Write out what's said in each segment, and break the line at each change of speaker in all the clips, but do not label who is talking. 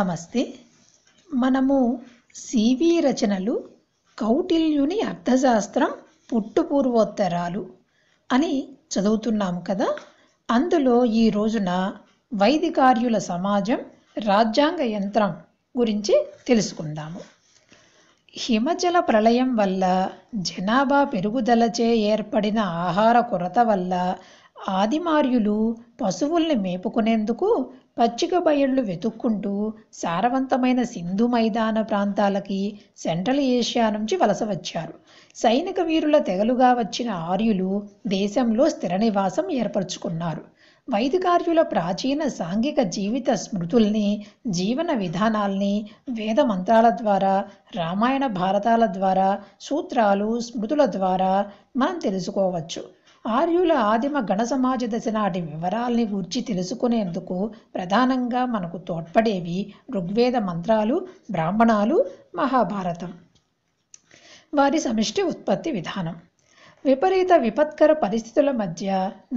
నమస్తే మనము సివి రచనలు కౌటిల్యుని అర్థశాస్త్రం పుట్టుపూర్వోత్తరాలు అని చదువుతున్నాము కదా అందులో ఈ రోజున వైదికార్యుల సమాజం రాజ్యాంగ యంత్రం గురించి తెలుసుకుందాము హిమజల ప్రళయం వల్ల జనాభా పెరుగుదలచే ఏర్పడిన ఆహార కొరత వల్ల ఆదిమార్యులు పశువుల్ని మేపుకునేందుకు పచ్చిక బయళ్ళు వెతుక్కుంటూ సారవంతమైన సింధు మైదాన ప్రాంతాలకి సెంట్రల్ ఏషియా నుంచి వలస వచ్చారు సైనిక వీరుల తెగలుగా వచ్చిన ఆర్యులు దేశంలో స్థిర నివాసం ఏర్పరచుకున్నారు వైదికార్యుల ప్రాచీన సాంఘిక జీవిత స్మృతుల్ని జీవన విధానాల్ని వేద మంత్రాల ద్వారా రామాయణ భారతాల ద్వారా సూత్రాలు స్మృతుల ద్వారా మనం తెలుసుకోవచ్చు ఆర్యుల ఆదిమ గణసమాజ దశ నాటి వివరాల్ని గూర్చి తెలుసుకునేందుకు ప్రధానంగా మనకు తోడ్పడేవి ఋగ్వేద మంత్రాలు బ్రాహ్మణాలు మహాభారతం వారి సమిష్టి ఉత్పత్తి విధానం విపరీత విపత్కర పరిస్థితుల మధ్య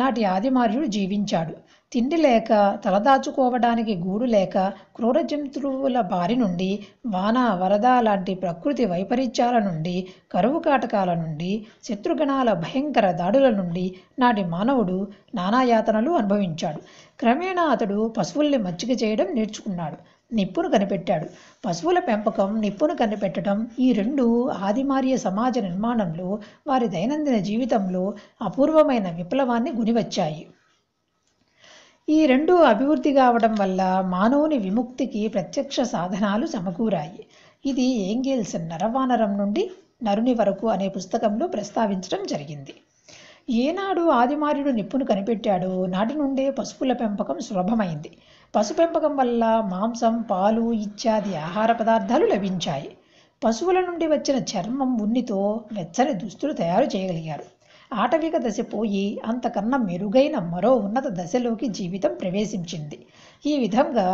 నాటి ఆదిమార్యుడు జీవించాడు తిండి లేక తలదాచుకోవడానికి గూడు లేక క్రూర జంతువుల బారి నుండి వాన వరద లాంటి ప్రకృతి వైపరీత్యాల నుండి కరువు కాటకాల నుండి శత్రుగణాల భయంకర దాడుల నుండి నాటి మానవుడు నానాయాతనలు అనుభవించాడు క్రమేణా అతడు పశువుల్ని మచ్చిక చేయడం నేర్చుకున్నాడు నిప్పును కనిపెట్టాడు పశువుల పెంపకం నిప్పును కనిపెట్టడం ఈ రెండు ఆదిమార్య సమాజ నిర్మాణంలో వారి దైనందిన జీవితంలో అపూర్వమైన విప్లవాన్ని గునివచ్చాయి ఈ రెండు అభివృద్ధి కావడం వల్ల మానవుని విముక్తికి ప్రత్యక్ష సాధనాలు సమకూరాయి ఇది ఏంగిల్స్ నరవానరం నుండి నరుని వరకు అనే పుస్తకంలో ప్రస్తావించడం జరిగింది ఏనాడు ఆదిమార్యుడు నిప్పును కనిపెట్టాడో నాటి నుండే పశువుల పెంపకం సులభమైంది పశు పెంపకం వల్ల మాంసం పాలు ఇత్యాది ఆహార పదార్థాలు లభించాయి పశువుల నుండి వచ్చిన చర్మం ఉన్నితో వెచ్చని దుస్తులు తయారు చేయగలిగారు ఆటవిక దశ పోయి అంతకన్నా మెరుగైన మరో ఉన్నత దశలోకి జీవితం ప్రవేశించింది ఈ విధంగా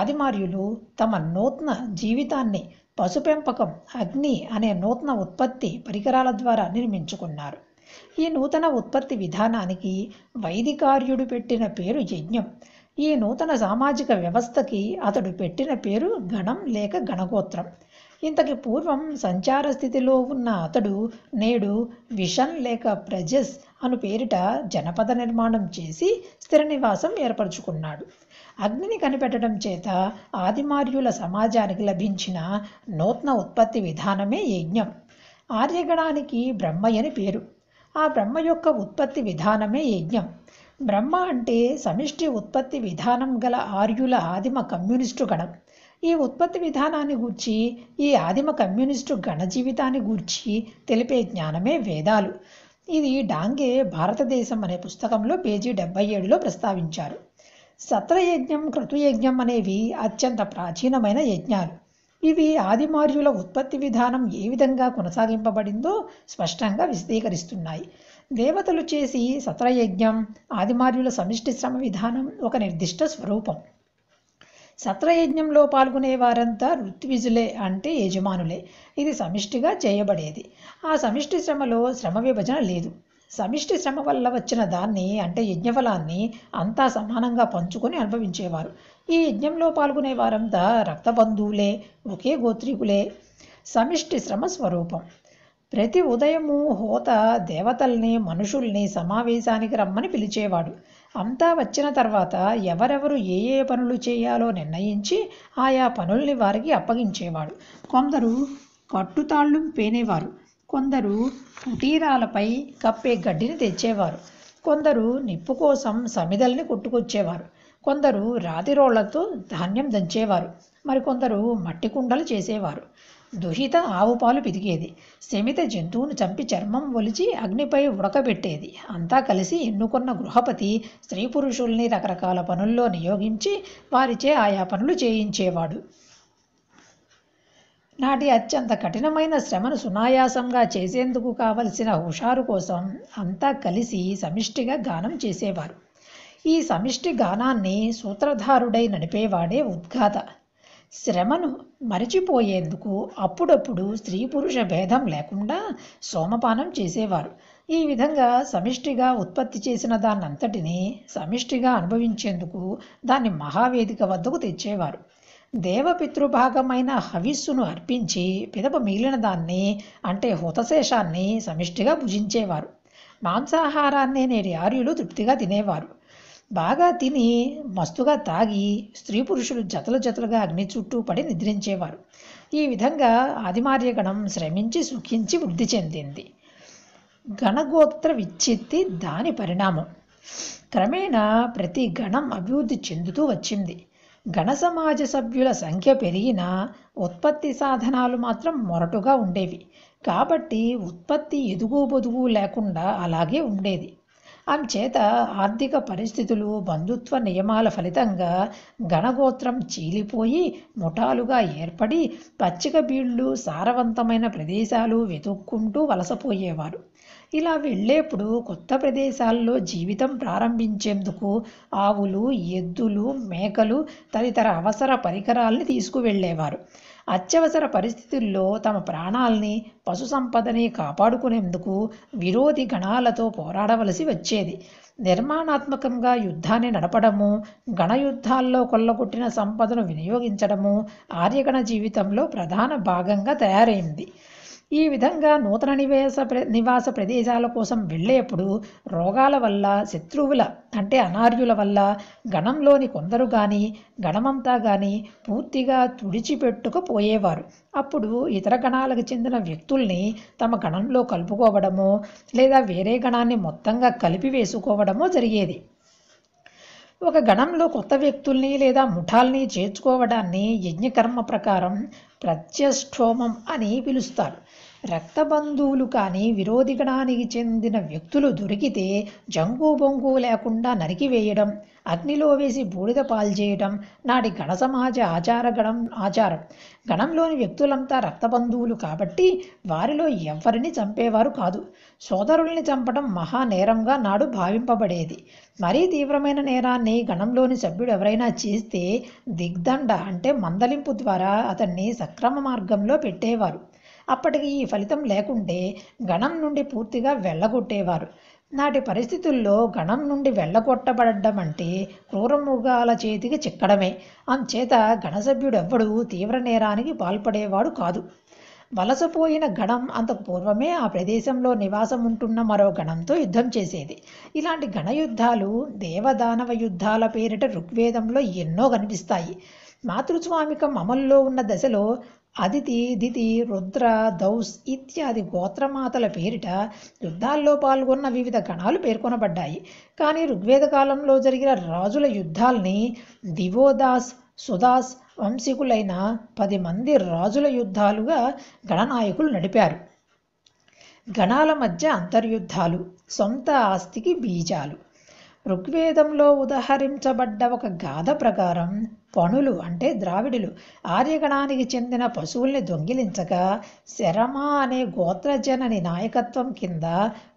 ఆదిమార్యులు తమ నూతన జీవితాన్ని పశు పెంపకం అగ్ని అనే నూతన ఉత్పత్తి పరికరాల ద్వారా నిర్మించుకున్నారు ఈ నూతన ఉత్పత్తి విధానానికి వైదికార్యుడు పెట్టిన పేరు యజ్ఞం ఈ నూతన సామాజిక వ్యవస్థకి అతడు పెట్టిన పేరు గణం లేక గణగోత్రం ఇంతకి పూర్వం సంచార స్థితిలో ఉన్న అతడు నేడు విషన్ లేక ప్రజెస్ అను పేరిట జనపద నిర్మాణం చేసి స్థిర నివాసం ఏర్పరచుకున్నాడు అగ్నిని కనిపెట్టడం చేత ఆదిమార్యుల సమాజానికి లభించిన నూతన ఉత్పత్తి విధానమే యజ్ఞం ఆర్యగణానికి బ్రహ్మయని పేరు ఆ బ్రహ్మ యొక్క ఉత్పత్తి విధానమే యజ్ఞం బ్రహ్మ అంటే సమిష్టి ఉత్పత్తి విధానం గల ఆర్యుల ఆదిమ కమ్యూనిస్టు గణం ఈ ఉత్పత్తి విధానాన్ని గూర్చి ఈ ఆదిమ కమ్యూనిస్టు గణజీవితాన్ని గూర్చి తెలిపే జ్ఞానమే వేదాలు ఇది డాంగే భారతదేశం అనే పుస్తకంలో పేజీ డెబ్బై ఏడులో ప్రస్తావించారు సత్రయజ్ఞం క్రతుయజ్ఞం అనేవి అత్యంత ప్రాచీనమైన యజ్ఞాలు ఇవి ఆదిమార్యుల ఉత్పత్తి విధానం ఏ విధంగా కొనసాగింపబడిందో స్పష్టంగా విశదీకరిస్తున్నాయి దేవతలు చేసి సత్రయజ్ఞం ఆదిమార్యుల సమిష్టి శ్రమ విధానం ఒక నిర్దిష్ట స్వరూపం సత్రయజ్ఞంలో పాల్గొనే వారంతా ఋత్విజులే అంటే యజమానులే ఇది సమిష్టిగా చేయబడేది ఆ సమిష్టి శ్రమలో శ్రమ విభజన లేదు సమిష్టి శ్రమ వల్ల వచ్చిన దాన్ని అంటే యజ్ఞఫలాన్ని అంతా సమానంగా పంచుకొని అనుభవించేవారు ఈ యజ్ఞంలో పాల్గొనే వారంతా రక్తబంధువులే ఒకే గోత్రీకులే సమిష్టి శ్రమ స్వరూపం ప్రతి ఉదయము హోత దేవతల్ని మనుషుల్ని సమావేశానికి రమ్మని పిలిచేవాడు అంతా వచ్చిన తర్వాత ఎవరెవరు ఏ ఏ పనులు చేయాలో నిర్ణయించి ఆయా పనుల్ని వారికి అప్పగించేవాడు కొందరు కట్టుతాళ్ళు పేనేవారు కొందరు కుటీరాలపై కప్పే గడ్డిని తెచ్చేవారు కొందరు నిప్పు కోసం సమిదల్ని కొట్టుకొచ్చేవారు కొందరు రాతిరోళ్లతో ధాన్యం దంచేవారు మరికొందరు మట్టి కుండలు చేసేవారు దుహిత ఆవుపాలు పితికేది శమిత జంతువును చంపి చర్మం ఒలిచి అగ్నిపై ఉడకబెట్టేది అంతా కలిసి ఎన్నుకున్న గృహపతి స్త్రీ పురుషుల్ని రకరకాల పనుల్లో నియోగించి వారిచే ఆయా పనులు చేయించేవాడు నాటి అత్యంత కఠినమైన శ్రమను సునాయాసంగా చేసేందుకు కావలసిన హుషారు కోసం అంతా కలిసి సమిష్టిగా గానం చేసేవారు ఈ సమిష్టి గానాన్ని సూత్రధారుడై నడిపేవాడే ఉద్ఘాత శ్రమను మరిచిపోయేందుకు అప్పుడప్పుడు స్త్రీ పురుష భేదం లేకుండా సోమపానం చేసేవారు ఈ విధంగా సమిష్టిగా ఉత్పత్తి చేసిన దాన్నంతటిని సమిష్టిగా అనుభవించేందుకు దాన్ని మహావేదిక వద్దకు తెచ్చేవారు దేవపితృభాగమైన హవిస్సును అర్పించి పిదప మిగిలిన దాన్ని అంటే హుతశేషాన్ని సమిష్టిగా భుజించేవారు మాంసాహారాన్ని నేటి ఆర్యులు తృప్తిగా తినేవారు బాగా తిని మస్తుగా తాగి స్త్రీ పురుషులు జతలు జతలుగా అగ్ని చుట్టూ పడి నిద్రించేవారు ఈ విధంగా ఆదిమార్యగణం శ్రమించి సుఖించి వృద్ధి చెందింది గణగోత్ర విచ్చిత్తి దాని పరిణామం క్రమేణా ప్రతి గణం అభివృద్ధి చెందుతూ వచ్చింది గణ సమాజ సభ్యుల సంఖ్య పెరిగినా ఉత్పత్తి సాధనాలు మాత్రం మొరటుగా ఉండేవి కాబట్టి ఉత్పత్తి ఎదుగు బొదుగు లేకుండా అలాగే ఉండేది అంచేత ఆర్థిక పరిస్థితులు బంధుత్వ నియమాల ఫలితంగా గణగోత్రం చీలిపోయి ముఠాలుగా ఏర్పడి పచ్చిక బీళ్లు సారవంతమైన ప్రదేశాలు వెతుక్కుంటూ వలసపోయేవారు ఇలా వెళ్ళేప్పుడు కొత్త ప్రదేశాల్లో జీవితం ప్రారంభించేందుకు ఆవులు ఎద్దులు మేకలు తదితర అవసర పరికరాల్ని తీసుకువెళ్ళేవారు అత్యవసర పరిస్థితుల్లో తమ ప్రాణాల్ని పశు సంపదని కాపాడుకునేందుకు విరోధి గణాలతో పోరాడవలసి వచ్చేది నిర్మాణాత్మకంగా యుద్ధాన్ని నడపడము గణయుద్ధాల్లో కొల్లగొట్టిన సంపదను వినియోగించడము ఆర్యగణ జీవితంలో ప్రధాన భాగంగా తయారైంది ఈ విధంగా నూతన నివేశ నివాస ప్రదేశాల కోసం వెళ్ళేప్పుడు రోగాల వల్ల శత్రువుల అంటే అనార్యుల వల్ల గణంలోని కొందరు కానీ గణమంతా కానీ పూర్తిగా తుడిచిపెట్టుకుపోయేవారు అప్పుడు ఇతర గణాలకు చెందిన వ్యక్తుల్ని తమ గణంలో కలుపుకోవడమో లేదా వేరే గణాన్ని మొత్తంగా కలిపి వేసుకోవడమో జరిగేది ఒక గణంలో కొత్త వ్యక్తుల్ని లేదా ముఠాల్ని చేర్చుకోవడాన్ని యజ్ఞకర్మ ప్రకారం ప్రత్యష్టోమం అని పిలుస్తారు రక్తబంధువులు కానీ విరోధిగణానికి చెందిన వ్యక్తులు దొరికితే జంగు బొంగు లేకుండా నరికివేయడం అగ్నిలో వేసి బూడిద పాల్చేయడం నాటి గణ సమాజ ఆచార గణం ఆచారం గణంలోని వ్యక్తులంతా రక్తబంధువులు కాబట్టి వారిలో ఎవరిని చంపేవారు కాదు సోదరుల్ని చంపడం మహా నేరంగా నాడు భావింపబడేది మరీ తీవ్రమైన నేరాన్ని గణంలోని సభ్యుడు ఎవరైనా చేస్తే దిగ్దండ అంటే మందలింపు ద్వారా అతన్ని సక్రమ మార్గంలో పెట్టేవారు అప్పటికి ఈ ఫలితం లేకుంటే గణం నుండి పూర్తిగా వెళ్ళగొట్టేవారు నాటి పరిస్థితుల్లో గణం నుండి వెళ్ళగొట్టబడడం అంటే క్రూరమృగాల చేతికి చిక్కడమే అంచేత గణసభ్యుడెవ్వడూ తీవ్ర నేరానికి పాల్పడేవాడు కాదు వలసపోయిన గణం అంతకు పూర్వమే ఆ ప్రదేశంలో నివాసం ఉంటున్న మరో గణంతో యుద్ధం చేసేది ఇలాంటి యుద్ధాలు దేవదానవ యుద్ధాల పేరిట ఋగ్వేదంలో ఎన్నో కనిపిస్తాయి మాతృస్వామికం అమల్లో ఉన్న దశలో అదితి దితి రుద్ర దౌస్ ఇత్యాది గోత్రమాతల పేరిట యుద్ధాల్లో పాల్గొన్న వివిధ గణాలు పేర్కొనబడ్డాయి కానీ ఋగ్వేద కాలంలో జరిగిన రాజుల యుద్ధాల్ని దివోదాస్ సుదాస్ వంశీకులైన పది మంది రాజుల యుద్ధాలుగా గణనాయకులు నడిపారు గణాల మధ్య అంతర్యుద్ధాలు సొంత ఆస్తికి బీజాలు ఋగ్వేదంలో ఉదహరించబడ్డ ఒక గాథ ప్రకారం పనులు అంటే ద్రావిడులు ఆర్యగణానికి చెందిన పశువుల్ని దొంగిలించగా శరమ అనే గోత్రజనని నాయకత్వం కింద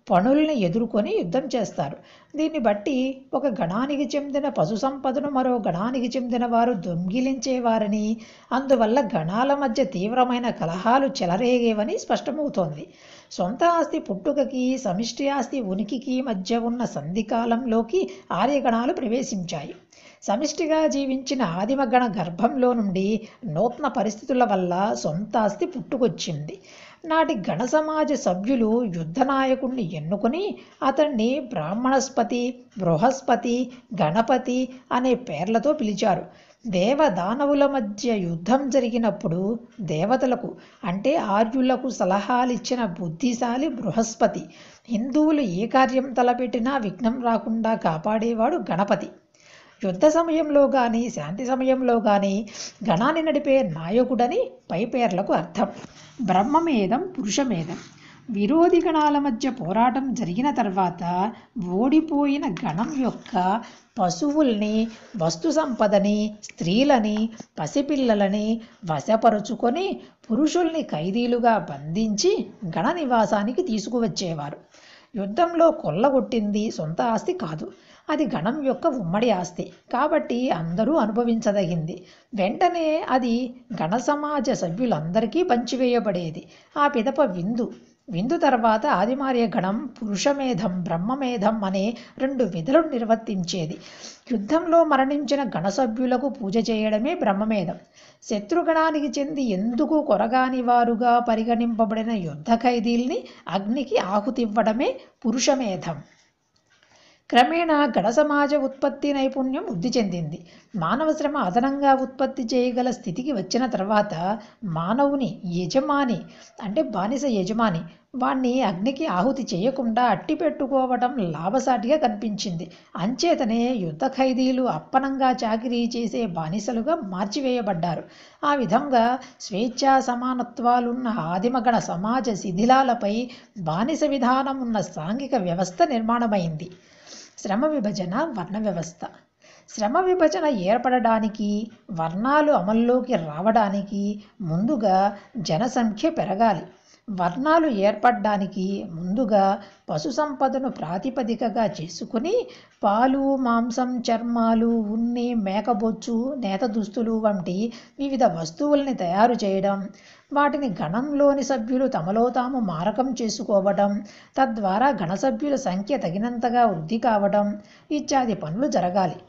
పనుల్ని ఎదుర్కొని యుద్ధం చేస్తారు దీన్ని బట్టి ఒక గణానికి చెందిన పశు సంపదను మరో గణానికి చెందిన వారు దొంగిలించేవారని అందువల్ల గణాల మధ్య తీవ్రమైన కలహాలు చెలరేగేవని స్పష్టమవుతోంది సొంత ఆస్తి పుట్టుకకి సమిష్టి ఆస్తి ఉనికికి మధ్య ఉన్న సంధికాలంలోకి ఆర్యగణాలు ప్రవేశించాయి సమిష్టిగా జీవించిన ఆదిమగణ గర్భంలో నుండి నూతన పరిస్థితుల వల్ల సొంత ఆస్తి పుట్టుకొచ్చింది నాటి గణ సమాజ సభ్యులు యుద్ధ నాయకుడిని ఎన్నుకుని అతన్ని బ్రాహ్మణస్పతి బృహస్పతి గణపతి అనే పేర్లతో పిలిచారు దేవదానవుల మధ్య యుద్ధం జరిగినప్పుడు దేవతలకు అంటే ఆర్యులకు సలహాలిచ్చిన బుద్ధిశాలి బృహస్పతి హిందువులు ఏ కార్యం తలపెట్టినా విఘ్నం రాకుండా కాపాడేవాడు గణపతి యుద్ధ సమయంలో కానీ శాంతి సమయంలో కానీ గణాన్ని నడిపే నాయకుడని పై పేర్లకు అర్థం బ్రహ్మమేదం పురుషమేదం విరోధి గణాల మధ్య పోరాటం జరిగిన తర్వాత ఓడిపోయిన గణం యొక్క పశువుల్ని వస్తు సంపదని స్త్రీలని పసిపిల్లలని వశపరుచుకొని పురుషుల్ని ఖైదీలుగా బంధించి గణ నివాసానికి తీసుకువచ్చేవారు యుద్ధంలో కొల్లగొట్టింది సొంత ఆస్తి కాదు అది గణం యొక్క ఉమ్మడి ఆస్తి కాబట్టి అందరూ అనుభవించదగింది వెంటనే అది గణ సమాజ సభ్యులందరికీ పంచివేయబడేది ఆ పిదప విందు విందు తర్వాత ఆదిమార్య గణం పురుషమేధం బ్రహ్మమేధం అనే రెండు విధులు నిర్వర్తించేది యుద్ధంలో మరణించిన సభ్యులకు పూజ చేయడమే బ్రహ్మమేధం శత్రుగణానికి చెంది ఎందుకు కొరగాని వారుగా పరిగణింపబడిన యుద్ధ ఖైదీల్ని అగ్నికి ఆహుతివ్వడమే పురుషమేధం క్రమేణా గణ సమాజ ఉత్పత్తి నైపుణ్యం వృద్ధి చెందింది మానవ శ్రమ అదనంగా ఉత్పత్తి చేయగల స్థితికి వచ్చిన తర్వాత మానవుని యజమాని అంటే బానిస యజమాని వాణ్ణి అగ్నికి ఆహుతి చేయకుండా అట్టి పెట్టుకోవడం లాభసాటిగా కనిపించింది అంచేతనే యుద్ధ ఖైదీలు అప్పనంగా చాకిరీ చేసే బానిసలుగా మార్చివేయబడ్డారు ఆ విధంగా స్వేచ్ఛా సమానత్వాలున్న ఆదిమగణ సమాజ శిథిలాలపై బానిస విధానం ఉన్న సాంఘిక వ్యవస్థ నిర్మాణమైంది శ్రమ విభజన వర్ణ వ్యవస్థ శ్రమ విభజన ఏర్పడడానికి వర్ణాలు అమల్లోకి రావడానికి ముందుగా జనసంఖ్య పెరగాలి వర్ణాలు ఏర్పడడానికి ముందుగా పశు సంపదను ప్రాతిపదికగా చేసుకుని పాలు మాంసం చర్మాలు ఉన్ని మేకబొచ్చు నేత దుస్తులు వంటి వివిధ వస్తువుల్ని తయారు చేయడం వాటిని గణంలోని సభ్యులు తమలో తాము మారకం చేసుకోవడం తద్వారా సభ్యుల సంఖ్య తగినంతగా వృద్ధి కావడం ఇత్యాది పనులు జరగాలి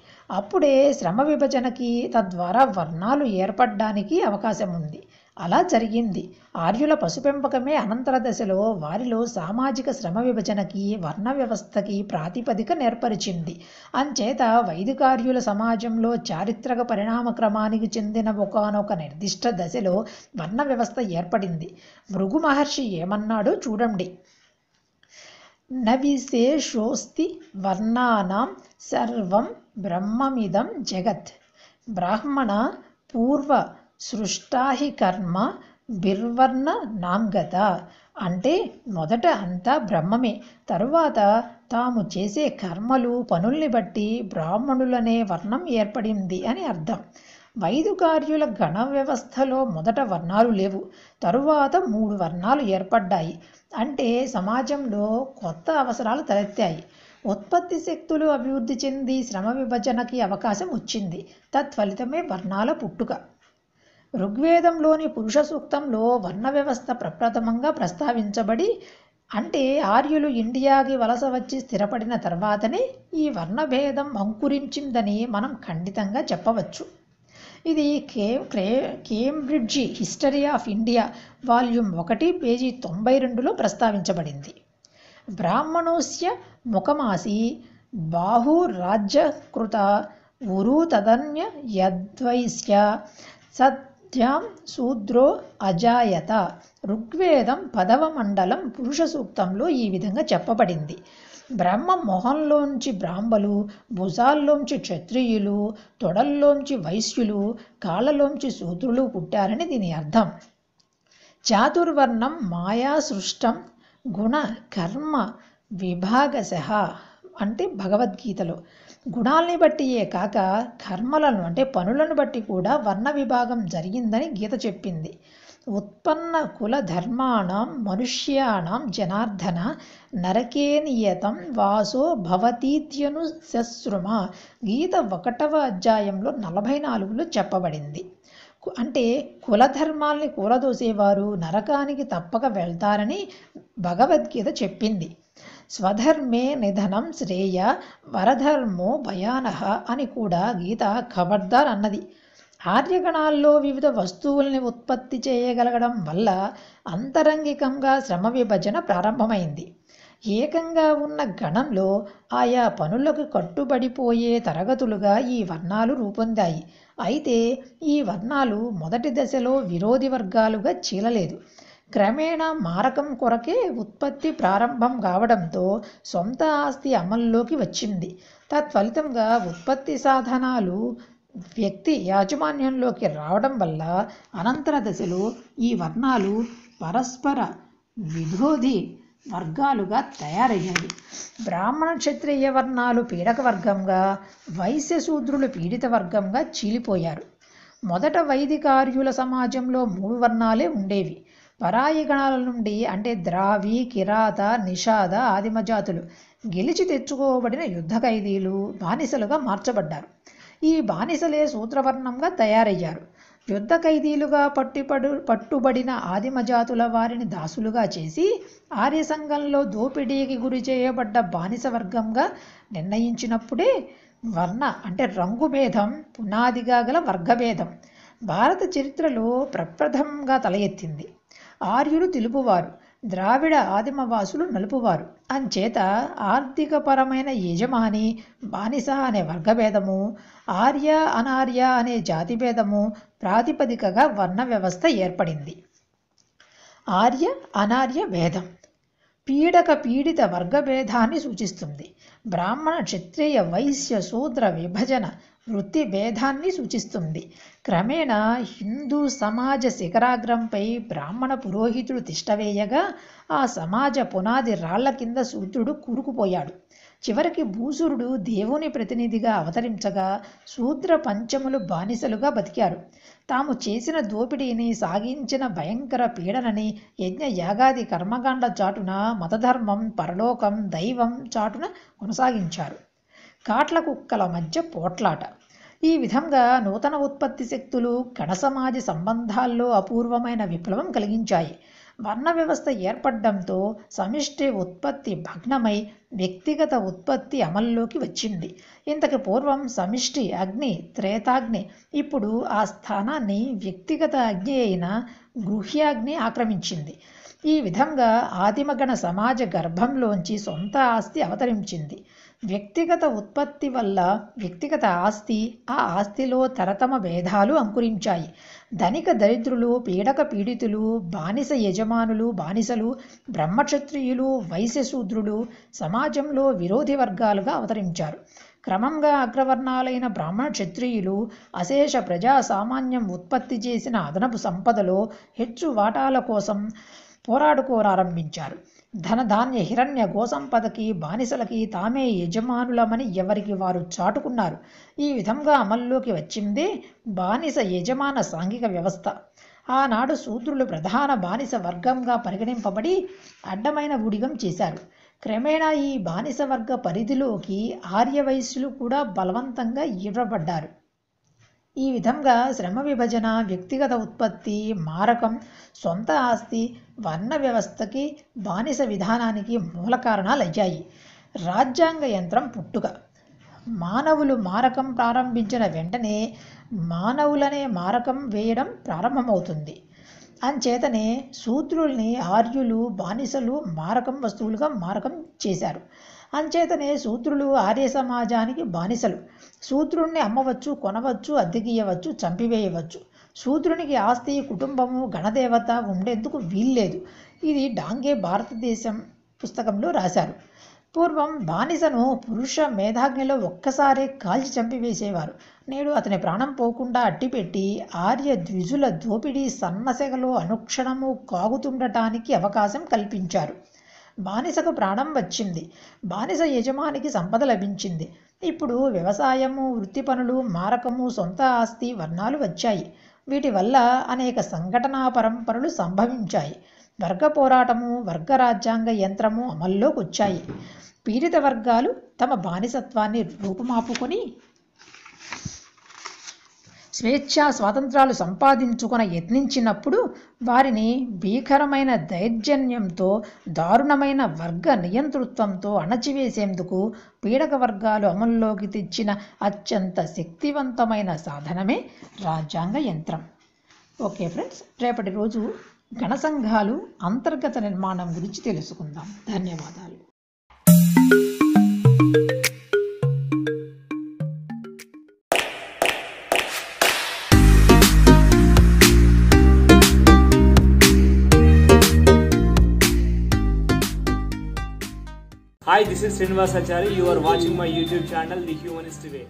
అప్పుడే శ్రమ విభజనకి తద్వారా వర్ణాలు ఏర్పడడానికి అవకాశం ఉంది అలా జరిగింది ఆర్యుల పశుపెంపకమే అనంతర దశలో వారిలో సామాజిక శ్రమ విభజనకి వర్ణ వ్యవస్థకి ప్రాతిపదిక నేర్పరిచింది అంచేత వైదికార్యుల సమాజంలో చారిత్రక పరిణామ క్రమానికి చెందిన ఒకనొక నిర్దిష్ట దశలో వర్ణ వ్యవస్థ ఏర్పడింది మృగు మహర్షి ఏమన్నాడో చూడండి నవిశేషోస్తి వర్ణానాం సర్వం బ్రహ్మమిదం జగత్ బ్రాహ్మణ పూర్వ సృష్టాహి కర్మ బిర్వర్ణ నాంగత అంటే మొదట అంతా బ్రహ్మమే తరువాత తాము చేసే కర్మలు పనుల్ని బట్టి బ్రాహ్మణులనే వర్ణం ఏర్పడింది అని అర్థం వైదుకార్యుల గణ వ్యవస్థలో మొదట వర్ణాలు లేవు తరువాత మూడు వర్ణాలు ఏర్పడ్డాయి అంటే సమాజంలో కొత్త అవసరాలు తలెత్తాయి ఉత్పత్తి శక్తులు అభివృద్ధి చెంది శ్రమ విభజనకి అవకాశం వచ్చింది తత్ఫలితమే వర్ణాల పుట్టుక ఋగ్వేదంలోని పురుష సూక్తంలో వర్ణ వ్యవస్థ ప్రప్రథమంగా ప్రస్తావించబడి అంటే ఆర్యులు ఇండియాకి వలస వచ్చి స్థిరపడిన తర్వాతనే ఈ వర్ణభేదం అంకురించిందని మనం ఖండితంగా చెప్పవచ్చు ఇది కే Cambridge history of India volume ఒకటి పేజీ తొంభై రెండులో ప్రస్తావించబడింది బ్రాహ్మణోస్య ముఖమాసి బాహు రాజ్యకృత ఉరు తదన్య యద్వైశ్య సత్ త్యాం శూద్రో అజాయత ఋగ్వేదం పదవ మండలం పురుష సూక్తంలో ఈ విధంగా చెప్పబడింది బ్రహ్మ మొహంలోంచి బ్రాహ్మలు భుజాల్లోంచి క్షత్రియులు తొడల్లోంచి వైశ్యులు కాళ్ళలోంచి శూద్రులు పుట్టారని దీని అర్థం చాతుర్వర్ణం మాయా సృష్టం గుణ కర్మ విభాగశ అంటే భగవద్గీతలో గుణాలని బట్టియే కాక కర్మలను అంటే పనులను బట్టి కూడా వర్ణ విభాగం జరిగిందని గీత చెప్పింది ఉత్పన్న కుల ధర్మాణం మనుష్యాణం జనార్దన నరకే నియతం వాసో భవతీత్యను శశ్రుమ గీత ఒకటవ అధ్యాయంలో నలభై నాలుగులో చెప్పబడింది అంటే కులధర్మాల్ని కూలదోసేవారు నరకానికి తప్పక వెళ్తారని భగవద్గీత చెప్పింది స్వధర్మే నిధనం శ్రేయ వరధర్మో భయానహ అని కూడా గీత ఖబర్దార్ అన్నది ఆర్యగణాల్లో వివిధ వస్తువుల్ని ఉత్పత్తి చేయగలగడం వల్ల అంతరంగికంగా శ్రమ విభజన ప్రారంభమైంది ఏకంగా ఉన్న గణంలో ఆయా పనులకు కట్టుబడిపోయే తరగతులుగా ఈ వర్ణాలు రూపొందాయి అయితే ఈ వర్ణాలు మొదటి దశలో విరోధి వర్గాలుగా చీలలేదు క్రమేణా మారకం కొరకే ఉత్పత్తి ప్రారంభం కావడంతో సొంత ఆస్తి అమల్లోకి వచ్చింది తత్ఫలితంగా ఉత్పత్తి సాధనాలు వ్యక్తి యాజమాన్యంలోకి రావడం వల్ల అనంతర దశలో ఈ వర్ణాలు పరస్పర విధోధి వర్గాలుగా తయారయ్యాయి బ్రాహ్మణ క్షత్రియ వర్ణాలు పీడక వర్గంగా వైశ్య శూద్రులు పీడిత వర్గంగా చీలిపోయారు మొదట వైదికార్యుల సమాజంలో మూడు వర్ణాలే ఉండేవి పరాయి గణాల నుండి అంటే ద్రావి కిరాత నిషాద ఆదిమ జాతులు గెలిచి తెచ్చుకోబడిన యుద్ధ ఖైదీలు బానిసలుగా మార్చబడ్డారు ఈ బానిసలే సూత్రవర్ణంగా తయారయ్యారు యుద్ధ ఖైదీలుగా పట్టుపడు పట్టుబడిన ఆదిమ జాతుల వారిని దాసులుగా చేసి ఆర్య సంఘంలో దోపిడీకి గురి చేయబడ్డ బానిస వర్గంగా నిర్ణయించినప్పుడే వర్ణ అంటే రంగుభేదం పునాదిగా గల వర్గభేదం భారత చరిత్రలో ప్రప్రథంగా తల ఎత్తింది ఆర్యులు తెలుపువారు ద్రావిడ ఆదిమవాసులు నలుపువారు అంచేత ఆర్థికపరమైన యజమాని బానిస అనే వర్గభేదము ఆర్య అనార్య అనే జాతిభేదము ప్రాతిపదికగా వర్ణ వ్యవస్థ ఏర్పడింది ఆర్య అనార్య భేదం పీడక పీడిత వర్గభేదాన్ని సూచిస్తుంది బ్రాహ్మణ క్షత్రియ వైశ్య శూద్ర విభజన వృత్తి భేదాన్ని సూచిస్తుంది క్రమేణా హిందూ సమాజ శిఖరాగ్రంపై బ్రాహ్మణ పురోహితుడు తిష్టవేయగా ఆ సమాజ పునాది రాళ్ల కింద సూత్రుడు కూరుకుపోయాడు చివరికి భూసురుడు దేవుని ప్రతినిధిగా అవతరించగా శూద్ర పంచములు బానిసలుగా బతికారు తాము చేసిన దోపిడీని సాగించిన భయంకర పీడనని యజ్ఞ యాగాది కర్మకాండ చాటున మతధర్మం పరలోకం దైవం చాటున కొనసాగించారు కాట్ల కుక్కల మధ్య పోట్లాట ఈ విధంగా నూతన ఉత్పత్తి శక్తులు సమాజ సంబంధాల్లో అపూర్వమైన విప్లవం కలిగించాయి వర్ణ వ్యవస్థ ఏర్పడడంతో సమిష్టి ఉత్పత్తి భగ్నమై వ్యక్తిగత ఉత్పత్తి అమల్లోకి వచ్చింది ఇంతకు పూర్వం సమిష్టి అగ్ని త్రేతాగ్ని ఇప్పుడు ఆ స్థానాన్ని వ్యక్తిగత అగ్ని అయిన గృహ్యాగ్ని ఆక్రమించింది ఈ విధంగా ఆదిమగణ సమాజ గర్భంలోంచి సొంత ఆస్తి అవతరించింది వ్యక్తిగత ఉత్పత్తి వల్ల వ్యక్తిగత ఆస్తి ఆ ఆస్తిలో తరతమ భేదాలు అంకురించాయి ధనిక దరిద్రులు పీడక పీడితులు బానిస యజమానులు బానిసలు బ్రహ్మక్షత్రియులు వైశ్యశూద్రులు సమాజంలో విరోధి వర్గాలుగా అవతరించారు క్రమంగా అగ్రవర్ణాలైన బ్రాహ్మణ క్షత్రియులు అశేష ప్రజా సామాన్యం ఉత్పత్తి చేసిన అదనపు సంపదలో హెచ్చు వాటాల కోసం పోరాడుకోరారంభించారు ధనధాన్య హిరణ్య గోసంపదకి బానిసలకి తామే యజమానులమని ఎవరికి వారు చాటుకున్నారు ఈ విధంగా అమల్లోకి వచ్చింది బానిస యజమాన సాంఘిక వ్యవస్థ ఆనాడు శూద్రులు ప్రధాన బానిస వర్గంగా పరిగణింపబడి అడ్డమైన ఊడిగం చేశారు క్రమేణా ఈ బానిస వర్గ పరిధిలోకి ఆర్యవయస్సులు కూడా బలవంతంగా ఇవ్వబడ్డారు ఈ విధంగా శ్రమ విభజన వ్యక్తిగత ఉత్పత్తి మారకం సొంత ఆస్తి వర్ణ వ్యవస్థకి బానిస విధానానికి మూల కారణాలు అయ్యాయి రాజ్యాంగ యంత్రం పుట్టుక మానవులు మారకం ప్రారంభించిన వెంటనే మానవులనే మారకం వేయడం ప్రారంభమవుతుంది అంచేతనే శూద్రుల్ని ఆర్యులు బానిసలు మారకం వస్తువులుగా మారకం చేశారు అంచేతనే సూత్రులు ఆర్య సమాజానికి బానిసలు సూత్రుణ్ణి అమ్మవచ్చు కొనవచ్చు అద్దెగీయవచ్చు చంపివేయవచ్చు సూత్రునికి ఆస్తి కుటుంబము గణదేవత ఉండేందుకు వీల్లేదు ఇది డాంగే భారతదేశం పుస్తకంలో రాశారు పూర్వం బానిసను పురుష మేధాగ్నిలో ఒక్కసారి కాల్చి చంపివేసేవారు నేడు అతని ప్రాణం పోకుండా అట్టిపెట్టి ఆర్య ద్విజుల దోపిడీ సన్నసెగలో అనుక్షణము కాగుతుండటానికి అవకాశం కల్పించారు బానిసకు ప్రాణం వచ్చింది బానిస యజమానికి సంపద లభించింది ఇప్పుడు వ్యవసాయము వృత్తి పనులు మారకము సొంత ఆస్తి వర్ణాలు వచ్చాయి వీటి వల్ల అనేక సంఘటనా పరంపరలు సంభవించాయి వర్గ పోరాటము వర్గ రాజ్యాంగ యంత్రము అమల్లోకి వచ్చాయి పీడిత వర్గాలు తమ బానిసత్వాన్ని రూపుమాపుకొని స్వేచ్ఛా స్వాతంత్రాలు సంపాదించుకున యత్నించినప్పుడు వారిని భీకరమైన దైర్జన్యంతో దారుణమైన వర్గ నియంతృత్వంతో అణచివేసేందుకు పీడక వర్గాలు అమల్లోకి తెచ్చిన అత్యంత శక్తివంతమైన సాధనమే రాజ్యాంగ యంత్రం ఓకే ఫ్రెండ్స్ రేపటి రోజు గణసంఘాలు అంతర్గత నిర్మాణం గురించి తెలుసుకుందాం ధన్యవాదాలు Hi, this is Srinivas Achari. You are watching my YouTube channel, The Humanist Way.